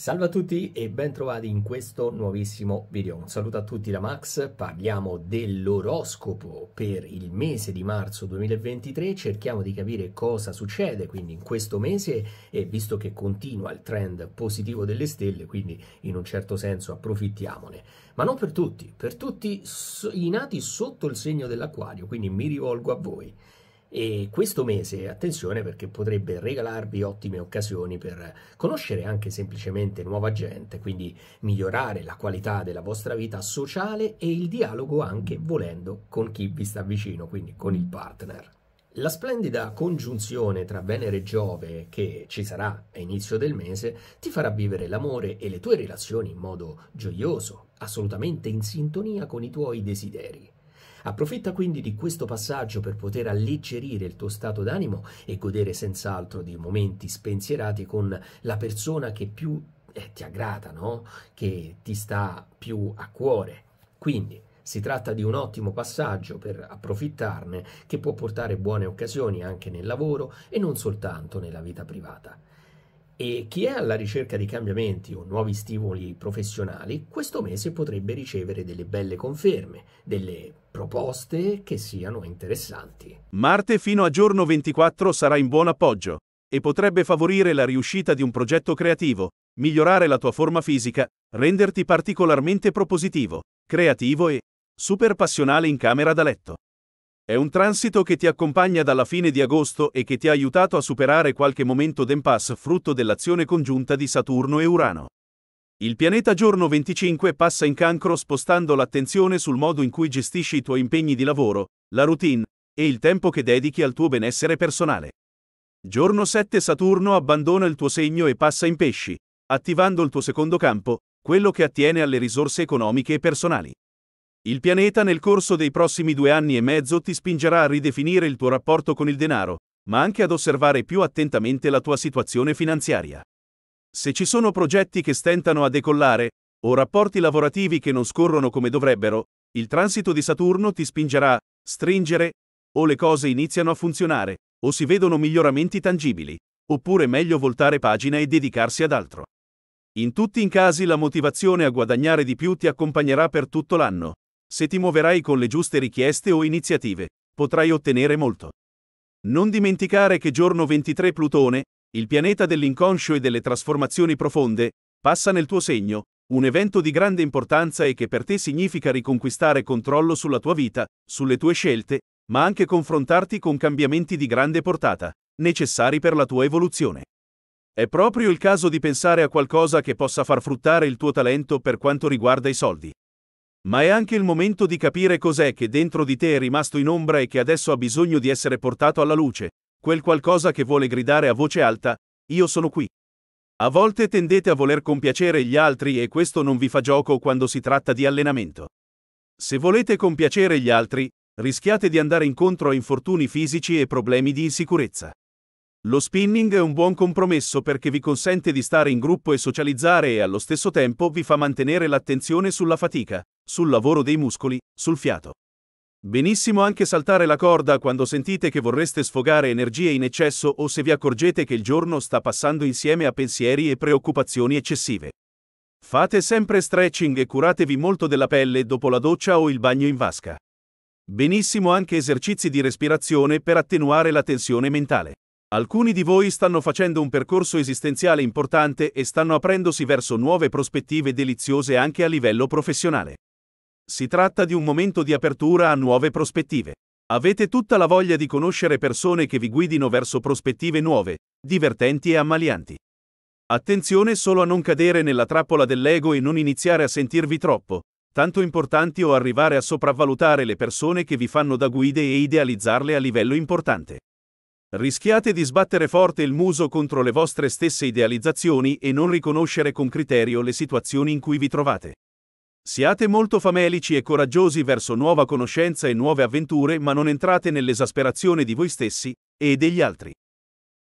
Salve a tutti e bentrovati in questo nuovissimo video. Un saluto a tutti da Max, parliamo dell'oroscopo per il mese di marzo 2023, cerchiamo di capire cosa succede quindi in questo mese e visto che continua il trend positivo delle stelle, quindi in un certo senso approfittiamone. Ma non per tutti, per tutti i nati sotto il segno dell'acquario, quindi mi rivolgo a voi. E questo mese, attenzione perché potrebbe regalarvi ottime occasioni per conoscere anche semplicemente nuova gente, quindi migliorare la qualità della vostra vita sociale e il dialogo anche volendo con chi vi sta vicino, quindi con il partner. La splendida congiunzione tra Venere e Giove che ci sarà a inizio del mese ti farà vivere l'amore e le tue relazioni in modo gioioso, assolutamente in sintonia con i tuoi desideri. Approfitta quindi di questo passaggio per poter alleggerire il tuo stato d'animo e godere senz'altro di momenti spensierati con la persona che più eh, ti aggrada, no? che ti sta più a cuore. Quindi si tratta di un ottimo passaggio per approfittarne che può portare buone occasioni anche nel lavoro e non soltanto nella vita privata e chi è alla ricerca di cambiamenti o nuovi stimoli professionali questo mese potrebbe ricevere delle belle conferme, delle proposte che siano interessanti. Marte fino a giorno 24 sarà in buon appoggio e potrebbe favorire la riuscita di un progetto creativo, migliorare la tua forma fisica, renderti particolarmente propositivo, creativo e super passionale in camera da letto. È un transito che ti accompagna dalla fine di agosto e che ti ha aiutato a superare qualche momento d'impasse frutto dell'azione congiunta di Saturno e Urano. Il pianeta giorno 25 passa in cancro spostando l'attenzione sul modo in cui gestisci i tuoi impegni di lavoro, la routine e il tempo che dedichi al tuo benessere personale. Giorno 7 Saturno abbandona il tuo segno e passa in pesci, attivando il tuo secondo campo, quello che attiene alle risorse economiche e personali. Il pianeta nel corso dei prossimi due anni e mezzo ti spingerà a ridefinire il tuo rapporto con il denaro, ma anche ad osservare più attentamente la tua situazione finanziaria. Se ci sono progetti che stentano a decollare, o rapporti lavorativi che non scorrono come dovrebbero, il transito di Saturno ti spingerà a stringere, o le cose iniziano a funzionare, o si vedono miglioramenti tangibili, oppure meglio voltare pagina e dedicarsi ad altro. In tutti i casi la motivazione a guadagnare di più ti accompagnerà per tutto l'anno, se ti muoverai con le giuste richieste o iniziative, potrai ottenere molto. Non dimenticare che giorno 23 Plutone, il pianeta dell'inconscio e delle trasformazioni profonde, passa nel tuo segno, un evento di grande importanza e che per te significa riconquistare controllo sulla tua vita, sulle tue scelte, ma anche confrontarti con cambiamenti di grande portata, necessari per la tua evoluzione. È proprio il caso di pensare a qualcosa che possa far fruttare il tuo talento per quanto riguarda i soldi. Ma è anche il momento di capire cos'è che dentro di te è rimasto in ombra e che adesso ha bisogno di essere portato alla luce, quel qualcosa che vuole gridare a voce alta, io sono qui. A volte tendete a voler compiacere gli altri e questo non vi fa gioco quando si tratta di allenamento. Se volete compiacere gli altri, rischiate di andare incontro a infortuni fisici e problemi di insicurezza. Lo spinning è un buon compromesso perché vi consente di stare in gruppo e socializzare e allo stesso tempo vi fa mantenere l'attenzione sulla fatica, sul lavoro dei muscoli, sul fiato. Benissimo anche saltare la corda quando sentite che vorreste sfogare energie in eccesso o se vi accorgete che il giorno sta passando insieme a pensieri e preoccupazioni eccessive. Fate sempre stretching e curatevi molto della pelle dopo la doccia o il bagno in vasca. Benissimo anche esercizi di respirazione per attenuare la tensione mentale. Alcuni di voi stanno facendo un percorso esistenziale importante e stanno aprendosi verso nuove prospettive deliziose anche a livello professionale. Si tratta di un momento di apertura a nuove prospettive. Avete tutta la voglia di conoscere persone che vi guidino verso prospettive nuove, divertenti e ammalianti. Attenzione solo a non cadere nella trappola dell'ego e non iniziare a sentirvi troppo, tanto importanti o arrivare a sopravvalutare le persone che vi fanno da guide e idealizzarle a livello importante. Rischiate di sbattere forte il muso contro le vostre stesse idealizzazioni e non riconoscere con criterio le situazioni in cui vi trovate. Siate molto famelici e coraggiosi verso nuova conoscenza e nuove avventure, ma non entrate nell'esasperazione di voi stessi e degli altri.